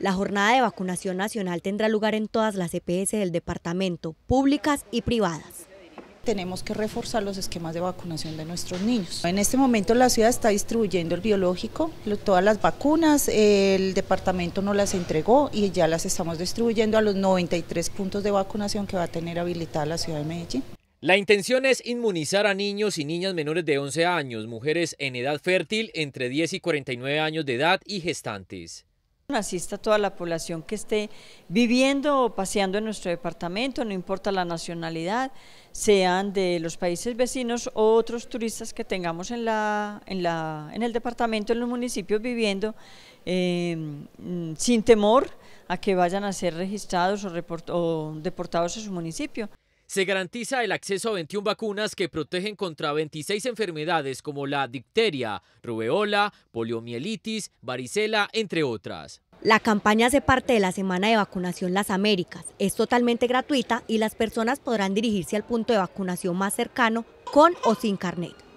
La jornada de vacunación nacional tendrá lugar en todas las EPS del departamento, públicas y privadas tenemos que reforzar los esquemas de vacunación de nuestros niños. En este momento la ciudad está distribuyendo el biológico, todas las vacunas, el departamento no las entregó y ya las estamos distribuyendo a los 93 puntos de vacunación que va a tener habilitada la ciudad de Medellín. La intención es inmunizar a niños y niñas menores de 11 años, mujeres en edad fértil entre 10 y 49 años de edad y gestantes asista toda la población que esté viviendo o paseando en nuestro departamento, no importa la nacionalidad, sean de los países vecinos o otros turistas que tengamos en, el departamento, en los municipios viviendo, em, sin temor a que vayan a ser registrados o deportados a su municipio. Se garantiza el acceso a 21 vacunas que protegen contra 26 enfermedades como la difteria, rubeola, poliomielitis, varicela, entre otras. La campaña hace parte de la Semana de Vacunación Las Américas. Es totalmente gratuita y las personas podrán dirigirse al punto de vacunación más cercano con o sin carnet.